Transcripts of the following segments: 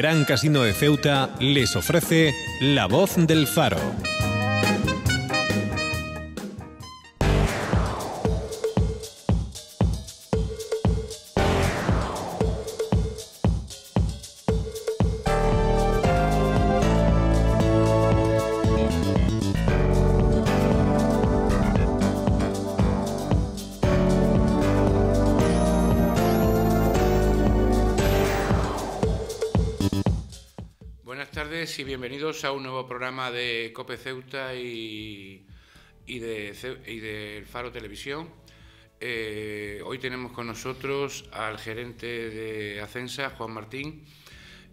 Gran Casino de Ceuta les ofrece La Voz del Faro. a un nuevo programa de Cope Ceuta y, y de, Faro Televisión. Eh, hoy tenemos con nosotros al gerente de Ascensa, Juan Martín.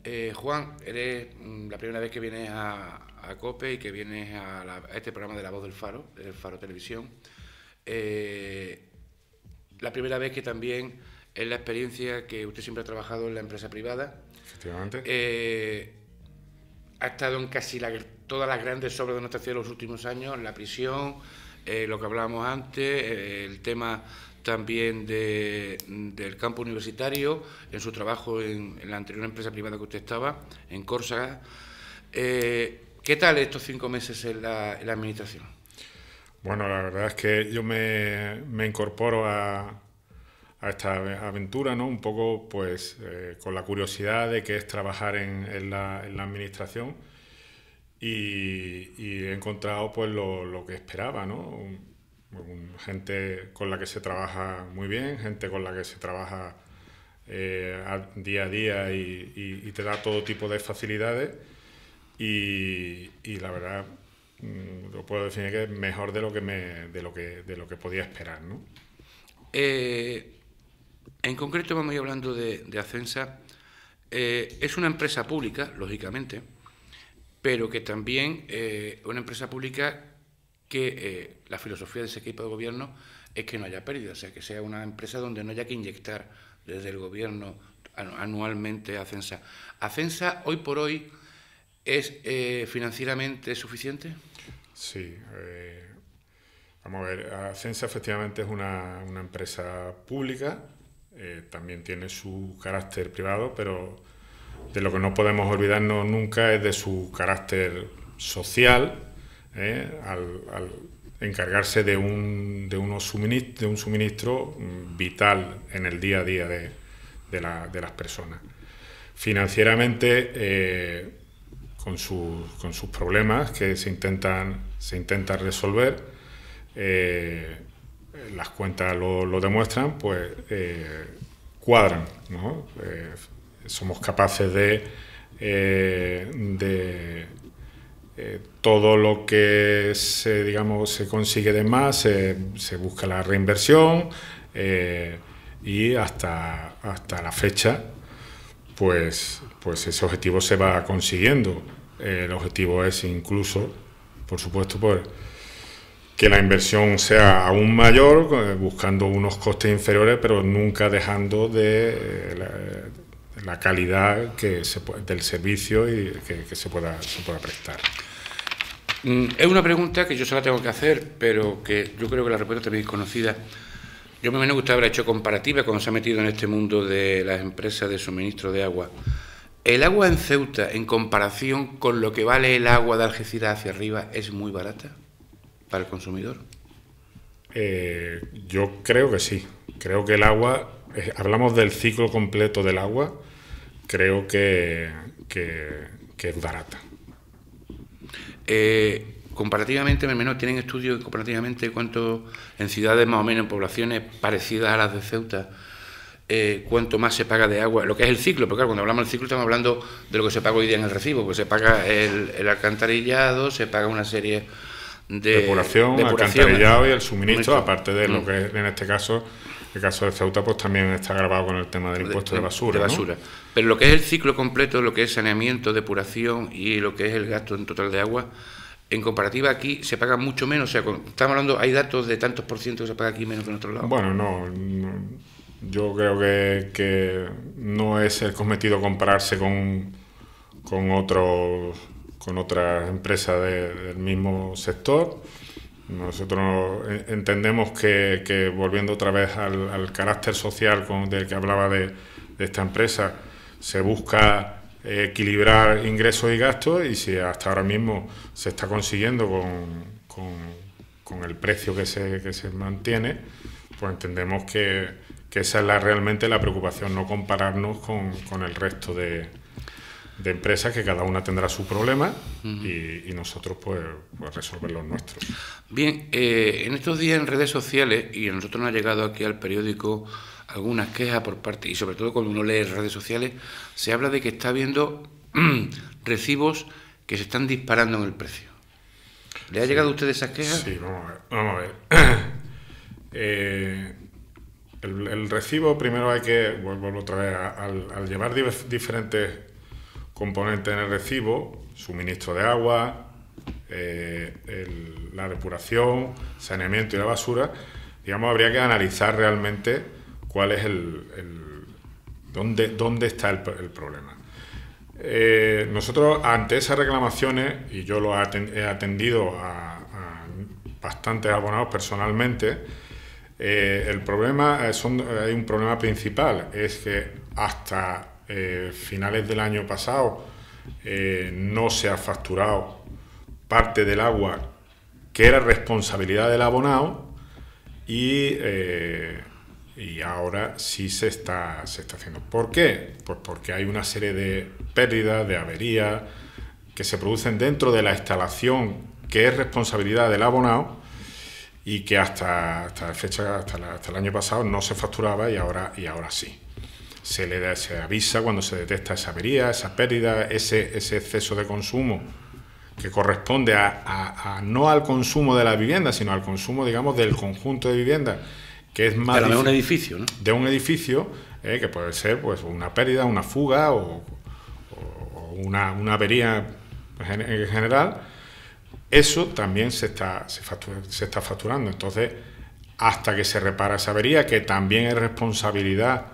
Eh, Juan, eres mm, la primera vez que vienes a, COPE y que vienes a, este programa de La Voz del Faro, del Faro Televisión. Eh, la primera vez que también es la experiencia que usted siempre ha trabajado en la empresa privada. Efectivamente ha estado en casi la, todas las grandes obras de nuestra ciudad los últimos años, la prisión, eh, lo que hablábamos antes, eh, el tema también del campo universitario, en su trabajo en, la anterior empresa privada que usted estaba, en Córsaga. Eh, ¿Qué tal estos cinco meses en la, Administración? Bueno, la verdad es que yo me incorporo a, a esta aventura, ¿no? Un poco, pues, eh, con la curiosidad de qué es trabajar en, la, administración y, he encontrado, pues, lo, que esperaba, ¿no? gente con la que se trabaja muy bien, gente con la que se trabaja eh, día a día y, te da todo tipo de facilidades y, la verdad mm, lo puedo decir que es mejor de lo que me de lo que de lo que podía esperar ¿no? Eh, en concreto vamos a ir hablando de, Ascensa. Eh, es una empresa pública, lógicamente, pero que también es eh, una empresa pública que eh, la filosofía de ese equipo de gobierno es que no haya pérdidas, o sea, que sea una empresa donde no haya que inyectar desde el gobierno anualmente a Ascensa... hoy por hoy es financieramente suficiente? Sí. vamos a ver, ...Ascensa efectivamente es una empresa pública eh, también tiene su carácter privado, pero de lo que no podemos olvidarnos nunca es de su carácter social, ¿eh? al, encargarse de un, de, suministro, de un suministro mm, vital en el día a día de, las personas. Financieramente, eh, con, sus problemas que se intentan, se intentan resolver, eh, las cuentas lo, demuestran, pues eh, cuadran. ¿no? Eh, somos capaces de, todo lo que se, digamos, se consigue de más, se, busca la reinversión y hasta, la fecha, pues, pues ese objetivo se va consiguiendo. el objetivo es incluso, por supuesto, pues que la inversión sea aún mayor, eh, buscando unos costes inferiores, pero nunca dejando de eh, la, calidad que se, del servicio y que, se, pueda, se pueda prestar. Mm, es una pregunta que yo se la tengo que hacer, pero que yo creo que la respuesta también es conocida. Yo me hubiera haber haber hecho comparativa cuando se ha metido en este mundo de las empresas de suministro de agua. ¿El agua en Ceuta, en comparación con lo que vale el agua de Algeciras hacia arriba, es muy barata? para el consumidor? Eh, yo creo que sí. Creo que el agua, eh, hablamos del ciclo completo del agua, creo que, que, es barata. Eh, comparativamente, menos tienen estudios comparativamente cuánto en ciudades más o menos, en poblaciones parecidas a las de Ceuta, eh, cuánto más se paga de agua, lo que es el ciclo, porque claro, cuando hablamos del ciclo estamos hablando de lo que se paga hoy día en el recibo, pues se paga el alcantarillado, se paga una serie depuración, alcantarillado y el suministro, aparte de lo mm. que en este caso, el caso de Ceuta, pues también está grabado con el tema del impuesto de, basura. Pero lo que es el ciclo completo, lo que es saneamiento, depuración y lo que es el gasto en total de agua, en comparativa aquí se paga mucho menos. O sea, estamos hablando, hay datos de tantos por ciento que se paga aquí menos que en otro lado. Bueno, no, yo creo que, no es el cometido compararse con, con otros con otras empresas del mismo sector. Nosotros e, entendemos que, volviendo otra vez al, carácter social con, del que hablaba de, esta empresa, se busca equilibrar ingresos y gastos y si hasta ahora mismo se está consiguiendo con, con, con el precio que se, que se mantiene, pues entendemos que, que, esa es la, realmente la preocupación, no compararnos con, con el resto de, de empresas que cada una tendrá su problema y, nosotros pues, pues, resolver los nuestros. Bien, eh, en estos días en redes sociales y a nosotros nos ha llegado aquí al periódico algunas quejas por parte, y sobre todo cuando uno lee redes sociales, se habla de que está habiendo recibos que se están disparando en el precio. ¿Le ha llegado a usted esa queja Sí, vamos a ver. Vamos a ver. Eh, el, recibo primero hay que, vuelvo otra vez, al, al llevar diferentes componente en el recibo, suministro de agua, eh, la depuración, saneamiento y la basura, digamos, habría que analizar realmente cuál es el, dónde, está el, problema. Eh, nosotros ante esas reclamaciones, y yo lo he atendido a, bastantes abonados personalmente, eh, el problema hay un problema principal, es que hasta eh, finales del año pasado eh, no se ha facturado parte del agua que era responsabilidad del abonado y, eh, ahora sí se está, está haciendo. ¿Por qué? Pues porque hay una serie de pérdidas, de averías que se producen dentro de la instalación que es responsabilidad del abonado y que hasta, hasta fecha, hasta el año pasado no se facturaba y ahora, y ahora sí se le da, se avisa cuando se detecta esa avería, esa pérdida, ese, exceso de consumo que corresponde a, no al consumo de la vivienda, sino al consumo, digamos, del conjunto de vivienda. que es más... de un edificio, De eh, un edificio, que puede ser pues una pérdida, una fuga o, una, una, avería en general, eso también se está, se está facturando. Entonces, hasta que se repara esa avería, que también es responsabilidad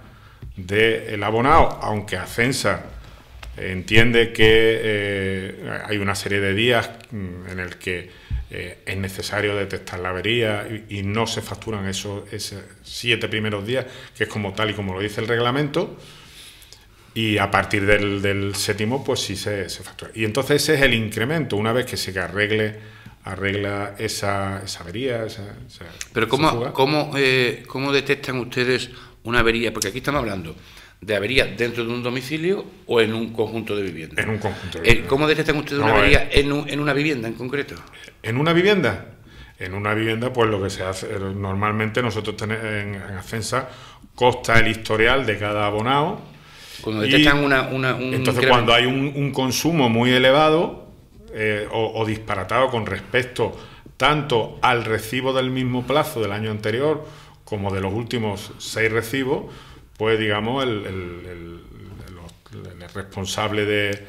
del abonado, aunque Ascensa entiende que eh, hay una serie de días mm, en el que eh, es necesario detectar la avería y, no se facturan esos, esos, siete primeros días, que es como tal y como lo dice el reglamento, y a partir del, séptimo, pues sí se, factura. Y entonces ese es el incremento, una vez que se arregle arregla esa, esa avería, Pero ¿cómo, ¿cómo, eh, ¿cómo detectan ustedes una avería, porque aquí estamos hablando de avería dentro de un domicilio o en un conjunto de viviendas. En un conjunto de eh, ¿Cómo detectan ustedes una avería eh. en, una vivienda en concreto? ¿En una vivienda? En una vivienda, pues lo que se hace, eh, normalmente nosotros tenemos en, en Ascensa consta el historial de cada abonado. Cuando detectan una, un Entonces, cuando hay un, consumo muy elevado o disparatado con respecto tanto al recibo del mismo plazo del año anterior como de los últimos seis recibos, pues digamos, el, responsable de,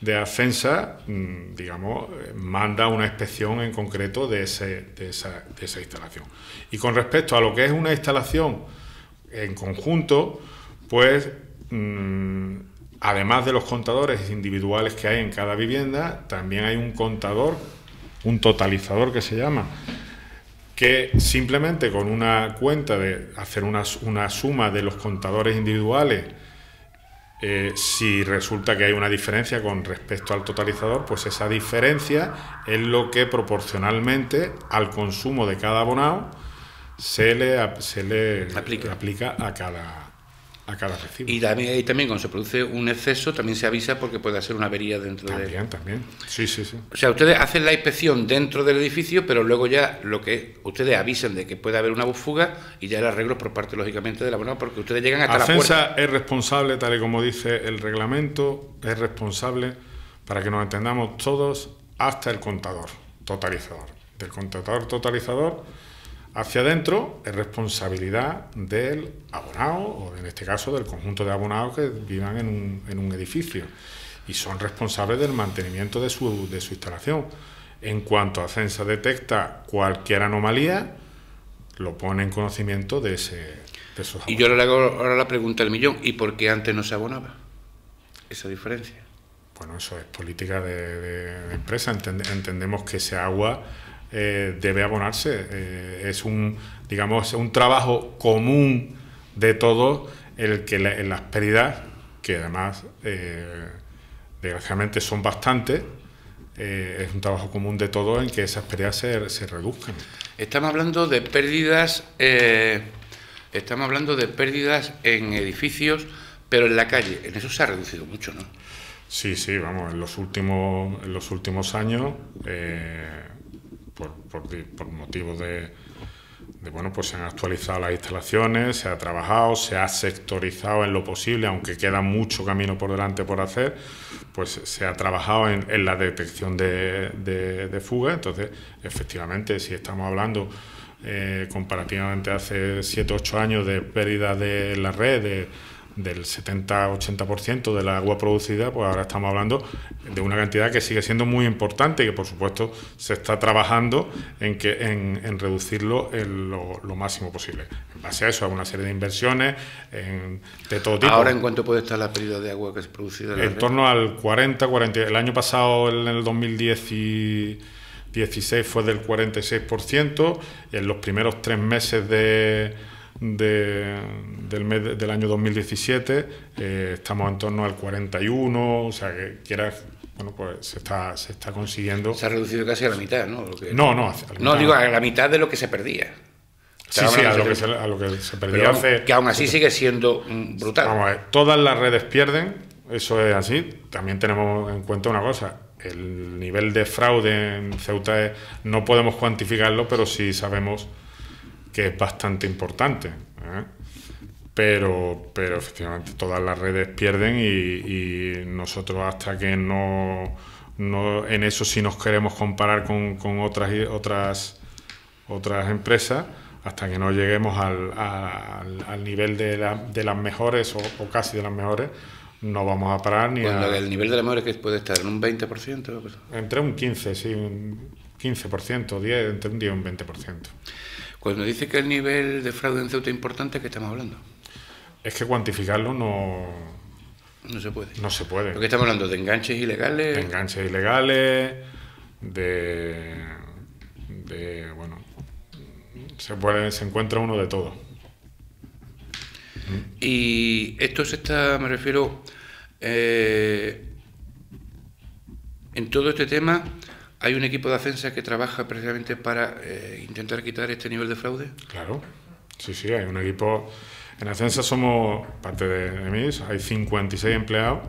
de Ascensa, mm, digamos, manda una inspección en concreto de, ese, de, esa, instalación. Y con respecto a lo que es una instalación en conjunto, pues mm, además de los contadores individuales que hay en cada vivienda, también hay un contador, un totalizador que se llama, que simplemente con una cuenta de hacer una, suma de los contadores individuales, eh, si resulta que hay una diferencia con respecto al totalizador, pues esa diferencia es lo que proporcionalmente al consumo de cada abonado se le, se le aplica. aplica a cada a cada recibo. Y también, también cuando se produce un exceso también se avisa porque puede hacer una avería dentro del... También, de... también. Sí, sí, sí. O sea, ustedes hacen la inspección dentro del edificio, pero luego ya lo que ustedes avisen de que puede haber una fuga y ya el arreglo por parte, lógicamente, de la mano porque ustedes llegan hasta puerta... la defensa es responsable, tal y como dice el reglamento, es responsable, para que nos entendamos todos, hasta el contador totalizador. Del contador totalizador hacia adentro es responsabilidad del abonado, o en este caso del conjunto de abonados que vivan en un, edificio, y son responsables del mantenimiento de su, de su instalación. En cuanto a detecta cualquier anomalía, lo pone en conocimiento de, ese, de esos abonados. Y yo le hago ahora la pregunta del millón, ¿y por qué antes no se abonaba? Esa diferencia. Bueno, eso es política de, empresa. entendemos que ese agua eh, debe abonarse. Eh, es un, digamos, un trabajo común de todos el que en las pérdidas, que además eh, desgraciadamente son bastantes, es un trabajo común de todos... en que esas pérdidas se, reduzcan. Estamos hablando de pérdidas, estamos hablando de pérdidas en edificios, pero en la calle. En eso se ha reducido mucho, ¿no? Sí, sí, vamos, en los últimos, en los últimos años por, por, motivos de, de, bueno, pues se han actualizado las instalaciones, se ha trabajado, se ha sectorizado en lo posible, aunque queda mucho camino por delante por hacer, pues se ha trabajado en, la detección de, de, Entonces, efectivamente, si estamos hablando eh, comparativamente hace 7 8 años de pérdida de la red, del 70-80% la agua producida, pues ahora estamos hablando de una cantidad que sigue siendo muy importante y que por supuesto se está trabajando en, que, en, reducirlo lo, máximo posible. En base a eso, a una serie de inversiones de todo tipo. ¿Ahora en cuánto puede estar la pérdida de agua que se producida? En, torno al 40, 40. El año pasado, en el 2016 fue del 46%, en los primeros tres meses de, de, del, mes, del año 2017 eh, estamos en torno al 41, o sea que quieras bueno, pues se está, se está consiguiendo. Se ha reducido casi a la mitad, ¿no? No, no, no digo a la mitad de lo que se perdía. Sí, a lo, que se, perdía hace. Que aún así sigue siendo mm, brutal. Vamos a ver, todas las redes pierden, eso es así. También tenemos en cuenta una cosa: el nivel de fraude en Ceuta no podemos cuantificarlo, pero sí sabemos que es bastante importante. ¿eh? Pero, pero efectivamente todas las redes pierden y, nosotros hasta que no, no, en eso si nos queremos comparar con, con otras, otras, otras empresas, hasta que no lleguemos al, nivel de, la, de, las mejores o, casi de las mejores, no vamos a parar ni El nivel de las mejores que puede estar en un 20%. Pues. Entre un 15, sí, un 15%, 10, entre un 10 y un 20%. Cuando dice que el nivel de fraude en Ceuta es importante, ¿qué estamos hablando? Es que cuantificarlo no... No se puede. No se puede. Porque estamos hablando de enganches ilegales. De enganches ilegales, de... de bueno, se, puede, se encuentra uno de todo. Y esto se está, me refiero, eh, en todo este tema hay un equipo de defensa que trabaja precisamente para eh, intentar quitar este nivel de fraude. Claro, sí, sí, hay un equipo. En Ascensa somos parte de EMIS, hay 56 empleados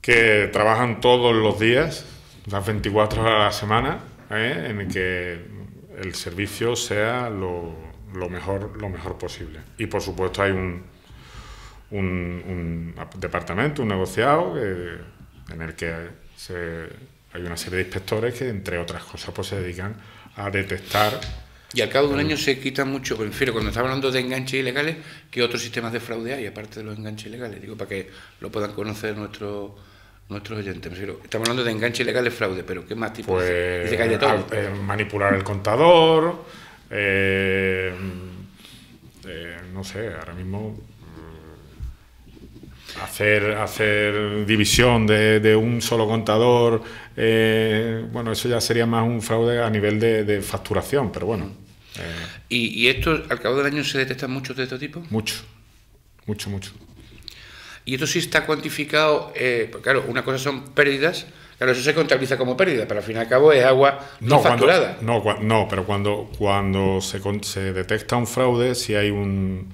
que trabajan todos los días, las 24 horas a la semana, ¿eh? en el que el servicio sea lo, mejor, lo mejor posible. Y por supuesto hay un, departamento, un negociado, eh, en el que se hay una serie de inspectores que, entre otras cosas, pues se dedican a detectar. Y al cabo de un año se quita mucho, prefiero cuando estamos hablando de enganches ilegales, ¿qué otros sistemas de fraude hay aparte de los enganches ilegales? Digo, para que lo puedan conocer nuestro nuestros oyentes. pero estamos hablando de enganches ilegales, fraude, pero ¿qué más tipo? de pues, todo? Ah, eh, manipular el contador, eh, eh, no sé, ahora mismo hacer, hacer división de, un solo contador, eh, bueno, eso ya sería más un fraude a nivel de, facturación, pero bueno. Eh. ¿Y, esto al cabo del año se detectan muchos de estos tipos Mucho, mucho, mucho. ¿Y esto sí está cuantificado? Eh, pues claro, una cosa son pérdidas, Claro, eso se contabiliza como pérdida, pero al fin y al cabo es agua no, facturada. no, no, pero cuando, cuando se, se detecta un fraude, si hay un,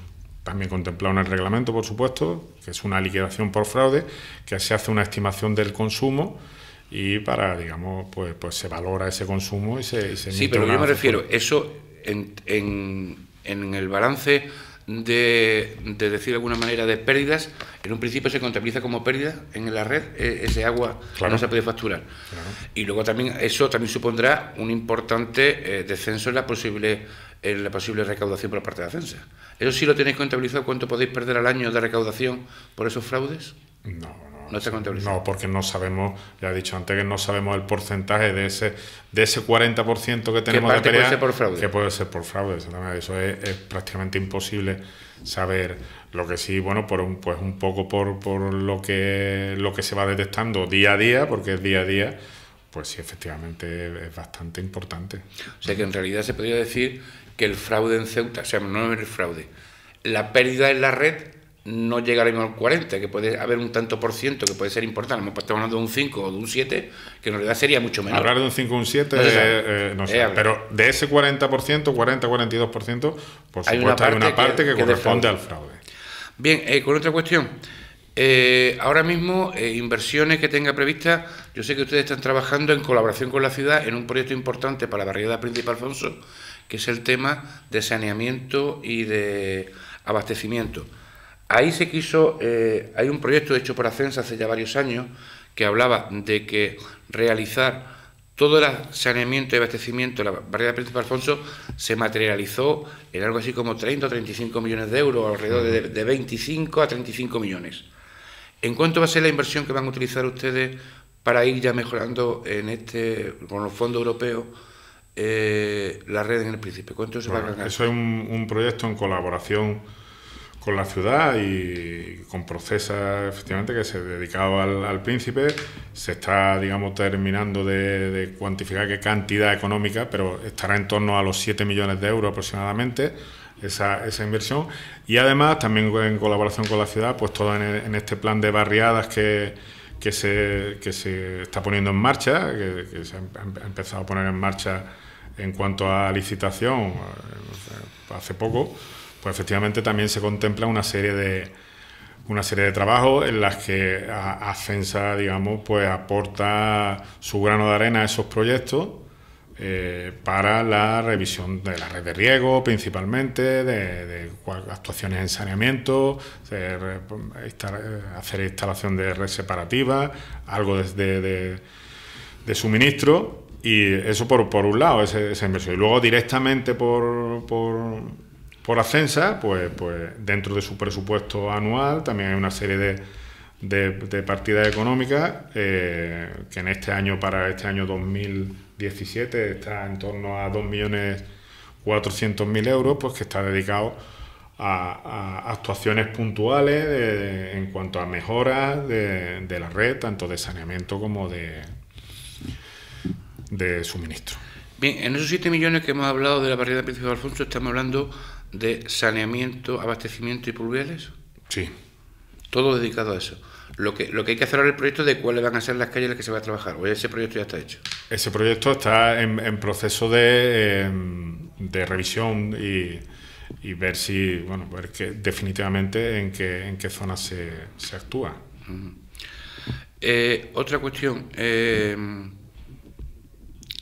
también contemplado en el reglamento, por supuesto, que es una liquidación por fraude, que se hace una estimación del consumo y para, digamos, pues, pues se valora ese consumo y se... sí, pero yo me refiero, eso en, el balance de, de, decir de alguna manera de pérdidas, en un principio se contabiliza como pérdida en la red, eh, ese agua no se puede facturar. Y luego también eso también supondrá un importante eh, descenso en la posible en la posible recaudación por parte de la censura... ¿Eso sí lo tenéis contabilizado cuánto podéis perder al año de recaudación por esos fraudes? No, no. No está contabilizado. No, porque no sabemos, ya he dicho antes que no sabemos el porcentaje de ese de ese 40% que tenemos de pelea. puede ser por fraude? Que puede ser por fraude, Eso es, prácticamente imposible saber lo que sí bueno por pues un poco por, por lo que lo que se va detectando día a día porque es día a día pues sí, efectivamente es bastante importante. O sea que en realidad se podría decir que el fraude en Ceuta, o sea, no es el fraude, la pérdida en la red no llega al 40, que puede haber un tanto por ciento que puede ser importante. Estamos hablando de un 5 o de un 7, que en realidad sería mucho menos. Hablar de un 5 o un 7, no, sé, eh, eh, pero de ese 40%, 40, 42%, por supuesto, hay una parte, hay una parte que, corresponde al fraude. Bien, eh, con otra cuestión. Eh, ahora mismo, eh, inversiones que tenga previstas, yo sé que ustedes están trabajando en colaboración con la ciudad en un proyecto importante para la barriada Príncipe Alfonso, que es el tema de saneamiento y de abastecimiento. Ahí se quiso, eh, hay un proyecto hecho por Ascensa hace ya varios años que hablaba de que realizar todo el saneamiento y abastecimiento de la barriada Príncipe Alfonso se materializó en algo así como 30 o 35 millones de euros, alrededor de 25 a 35 millones. ¿En cuánto va a ser la inversión que van a utilizar ustedes para ir ya mejorando en este, con los fondos europeos? Eh, la red en el Príncipe. ¿Cuánto se va a Eso es un, proyecto en colaboración con la ciudad y con Procesa, efectivamente, que se dedicaba al, al príncipe. Se está, digamos, terminando de, de, cuantificar qué cantidad económica, pero estará en torno a los 7 millones de euros aproximadamente esa, inversión. Y además, también en colaboración con la ciudad, pues todo en, este plan de barriadas que, se, está poniendo en marcha, que, se ha empezado a poner en marcha en cuanto a licitación eh, hace poco, pues efectivamente también se contempla una serie de una serie de trabajos en las que Ascensa, digamos, pues aporta su grano de arena a esos proyectos eh, para la revisión de la red de riego principalmente, de, actuaciones en saneamiento, de, eh, hacer instalación de red separativa, algo de, de suministro y eso por, un lado, esa, inversión. Y luego directamente por, por, Ascensa, pues, pues dentro de su presupuesto anual también hay una serie de de, de partidas eh, que en este año, para este año 2017, está en torno a millones 2.400.000 euros, pues que está dedicado a, actuaciones puntuales en cuanto a mejoras de la red, tanto de saneamiento como de, de suministro. Bien, en esos 7 millones que hemos hablado de la variedad principal Alfonso, estamos hablando de saneamiento, abastecimiento y pluviales. Sí. Todo dedicado a eso. Lo que, hay que hacer ahora el proyecto de cuáles van a ser las calles en las que se va a trabajar. O ese proyecto ya está hecho. Ese proyecto está en, proceso de, em, revisión y, ver si, bueno, ver que definitivamente en qué, en qué zona se, actúa. Eh, otra cuestión. Eh,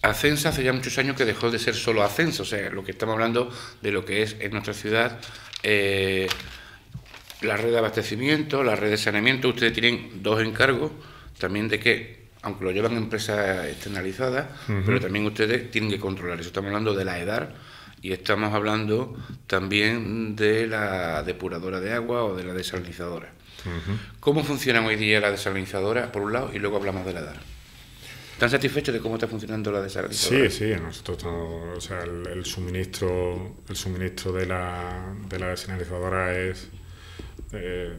hace ya muchos años que dejó de ser solo Ascensa. o sea, lo que estamos hablando de lo que es en nuestra ciudad eh, la red de abastecimiento, la red de saneamiento, ustedes tienen dos encargos también de que, aunque lo llevan empresas externalizadas, pero también ustedes tienen que controlar eso. Estamos hablando de la EDAR y estamos hablando también de la depuradora de agua o de la desalinizadora. ¿Cómo funciona hoy día la desalinizadora... por un lado, y luego hablamos de la EDAR? ¿Están satisfechos de cómo está funcionando la desalinizadora? Sí, sí, nosotros estamos, o sea, el, suministro el suministro de la, de la desalinizadora es eh,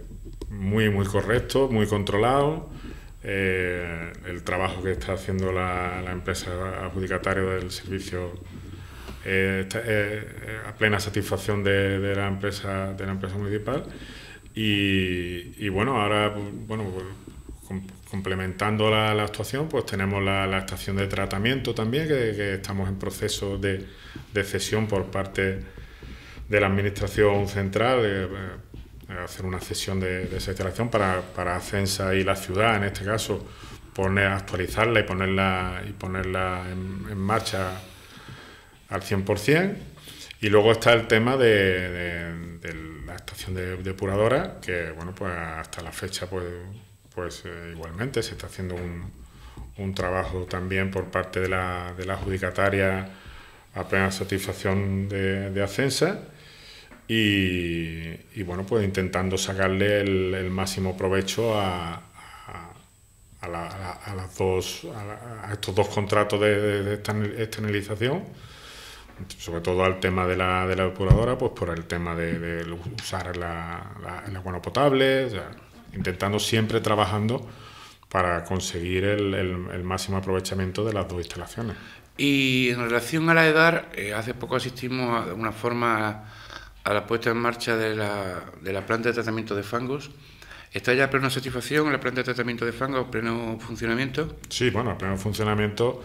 muy, muy correcto, muy controlado. Eh, el trabajo que está haciendo la, empresa adjudicataria del servicio eh, a plena satisfacción de, la empresa, de la empresa municipal. Y, bueno, ahora bueno, pues, complementando la, actuación, pues tenemos la, estación de tratamiento también, que, estamos en proceso de, cesión por parte de la Administración Central eh, hacer una cesión de, esa instalación para, para y la ciudad, en este caso, poner, actualizarla y ponerla, y ponerla en, marcha al 100%. Y luego está el tema de, la estación depuradora, que bueno, pues hasta la fecha pues, pues eh, igualmente se está haciendo un, trabajo también por parte de la, de la adjudicataria a plena satisfacción de, de Ascensa y, bueno, pues intentando sacarle el, máximo provecho a, las dos, estos dos contratos de, externalización, sobre todo al tema de la, de la depuradora, pues por el tema de, usar el agua potable, intentando siempre trabajando para conseguir el, máximo aprovechamiento de las dos instalaciones. Y en relación a la EDAR, eh, hace poco asistimos a una forma a la puesta en marcha de la, de la planta de tratamiento de fangos. ¿Está ya a plena satisfacción la planta de tratamiento de fangos, pleno funcionamiento? Sí, bueno, a pleno funcionamiento,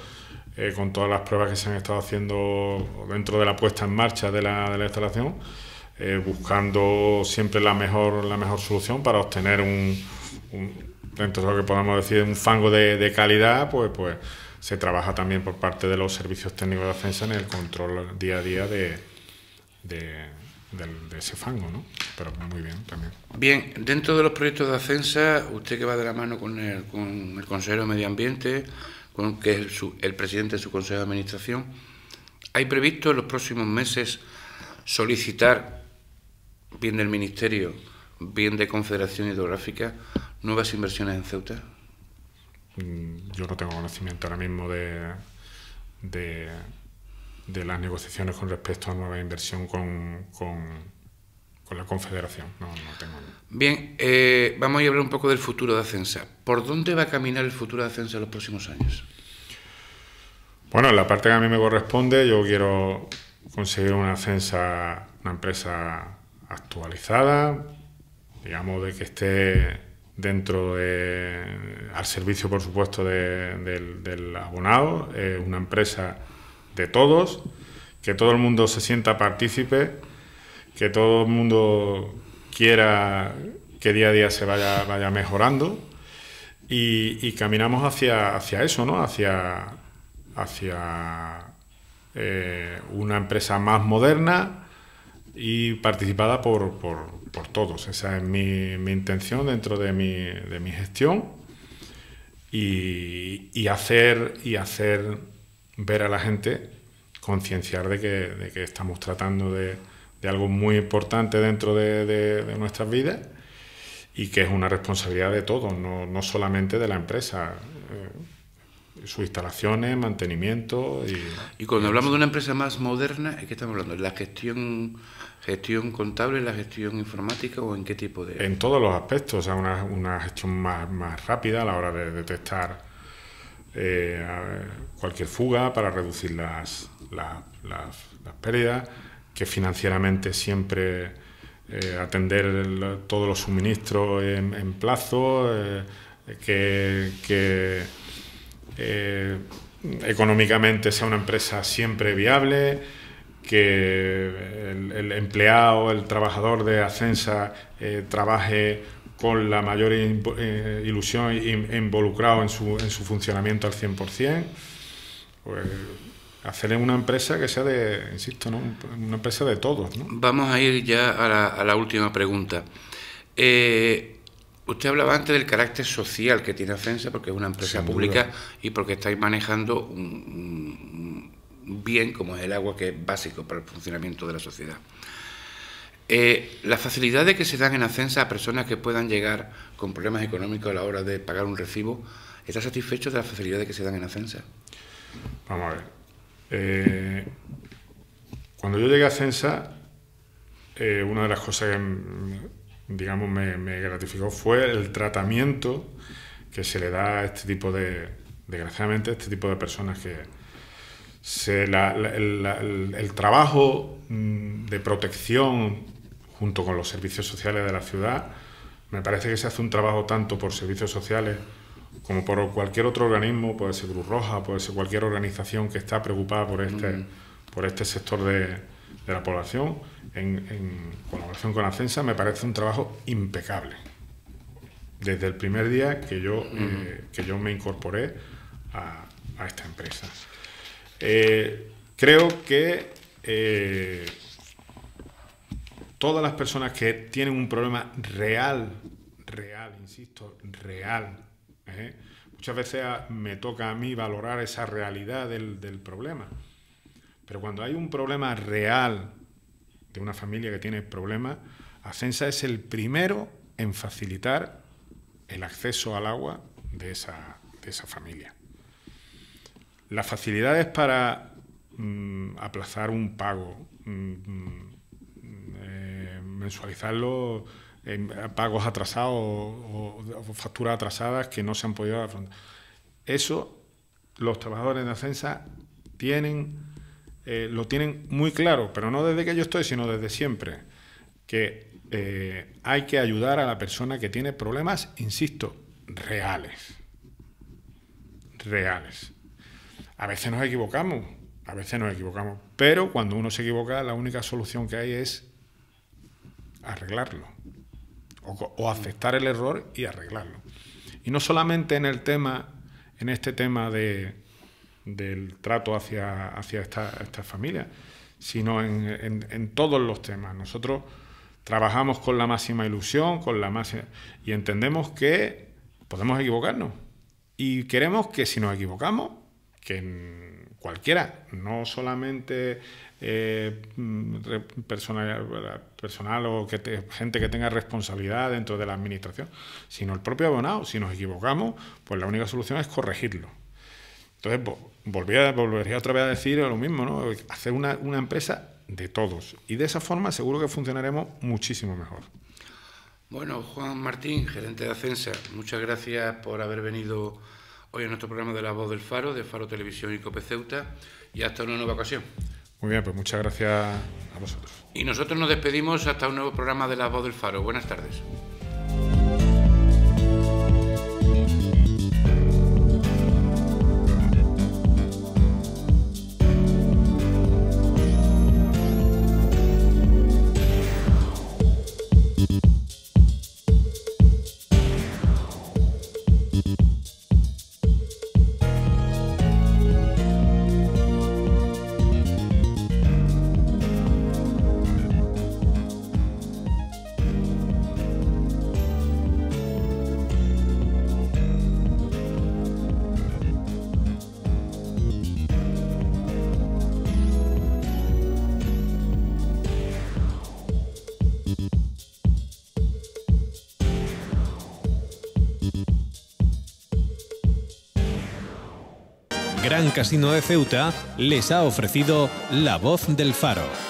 eh, con todas las pruebas que se han estado haciendo dentro de la puesta en marcha de la, de la instalación, eh, buscando siempre la mejor, la mejor solución para obtener un, dentro de lo que podamos decir, un fango de, de calidad, pues, pues se trabaja también por parte de los servicios técnicos de defensa en el control día a día de de ese fango, ¿no? Pero muy bien también. Bien, dentro de los proyectos de ascensa, usted que va de la mano con el, con el consejero de Medio Ambiente, con, que es el, el presidente de su consejo de administración, ¿hay previsto en los próximos meses solicitar, bien del Ministerio, bien de Confederación Hidrográfica, nuevas inversiones en Ceuta? Mm, yo no tengo conocimiento ahora mismo de, de de las negociaciones con respecto a nueva inversión con, la Confederación. No, no tengo... Bien, eh, vamos a hablar un poco del futuro de Ascensa. ¿Por dónde va a caminar el futuro de Ascensa en los próximos años? Bueno, la parte que a mí me corresponde, yo quiero conseguir una Ascensa, una empresa actualizada, digamos, de que esté dentro de, al servicio, por supuesto, del, abonado, una empresa de todos, que todo el mundo se sienta partícipe, que todo el mundo quiera que día a día se vaya, mejorando y, caminamos hacia, hacia eso, ¿no? Hacia, hacia eh, una empresa más moderna y participada por, por, todos. Esa es mi, intención dentro de mi, gestión y, y hacer... Y hacer ver a la gente, concienciar de que, de que estamos tratando de, de, algo muy importante dentro de, nuestras vidas y que es una responsabilidad de todos, no, solamente de la empresa. Eh, sus instalaciones, mantenimiento y... Y cuando hablamos de una empresa más moderna, ¿qué estamos hablando? ¿La gestión gestión contable, la gestión informática o en qué tipo de...? En todos los aspectos, o una, gestión más, más, rápida a la hora de detectar eh, cualquier fuga, para reducir las, pérdidas, que financieramente siempre eh, atender todos los suministros en, plazo, eh, que, económicamente sea una empresa siempre viable, que el, el empleado, el trabajador de Ascensa trabaje con la mayor eh, ilusión involucrado en su, en su funcionamiento al 100%. Pues, hacer una empresa que sea de, insisto, ¿no? una empresa de todos. ¿no? Vamos a ir ya a la, última pregunta. Eh, usted hablaba antes del carácter social que tiene Ascensa porque es una empresa pública y porque estáis manejando un bien como es el agua, que es básico para el funcionamiento de la sociedad. Eh, las facilidades que se dan en Ascensa a personas que puedan llegar con problemas económicos a la hora de pagar un recibo, ¿está satisfecho de las facilidades que se dan en Ascensa? Vamos a ver. Eh, cuando yo llegué a Ascensa, eh, una de las cosas que, mm, digamos, me, gratificó fue el tratamiento que se le da a este tipo de, desgraciadamente, a este tipo de personas que, el, trabajo mm, de protección junto con los servicios sociales de la ciudad. Me parece que se hace un trabajo tanto por servicios sociales como por cualquier otro organismo, puede ser Cruz Roja, puede ser cualquier organización que está preocupada por este, mm. por este sector de, de la población, en, colaboración con Ascensa, me parece un trabajo impecable. Desde el primer día que yo, mm. eh, que yo me incorporé a, a esta empresa. Eh, creo que eh, todas las personas que tienen un problema real, real, insisto, real, ¿eh? muchas veces me toca a mí valorar esa realidad del, problema. Pero cuando hay un problema real de una familia que tiene problemas, Ascensa es el primero en facilitar el acceso al agua de esa, de esa familia. Las facilidades para mm, aplazar un pago, mm, mm, mensualizarlo, en pagos atrasados o, facturas atrasadas que no se han podido afrontar. Eso los trabajadores de defensa tienen, eh, lo tienen muy claro, pero no desde que yo estoy, sino desde siempre, que eh, hay que ayudar a la persona que tiene problemas, insisto, reales. Reales. A veces nos equivocamos, a veces nos equivocamos, pero cuando uno se equivoca, la única solución que hay es arreglarlo. O, aceptar el error y arreglarlo. Y no solamente en el tema, en este tema de, del trato hacia, hacia esta familia, sino en, todos los temas. Nosotros trabajamos con la máxima ilusión, con la máxima. y entendemos que podemos equivocarnos. Y queremos que si nos equivocamos, que cualquiera, no solamente eh, personal, o que gente que tenga responsabilidad dentro de la administración, sino el propio abonado. Si nos equivocamos, pues la única solución es corregirlo. Entonces, volvería, otra vez a decir lo mismo, ¿no? Hacer una, una empresa de todos. Y de esa forma seguro que funcionaremos muchísimo mejor. Bueno, Juan Martín, gerente de Ascensa, muchas gracias por haber venido hoy a nuestro programa de La Voz del Faro, de Faro Televisión y Cope y hasta una nueva ocasión. Muy bien, pues muchas gracias a vosotros. Y nosotros nos despedimos hasta un nuevo programa de La Voz del Faro. Buenas tardes. Gran Casino de Ceuta les ha ofrecido La Voz del Faro.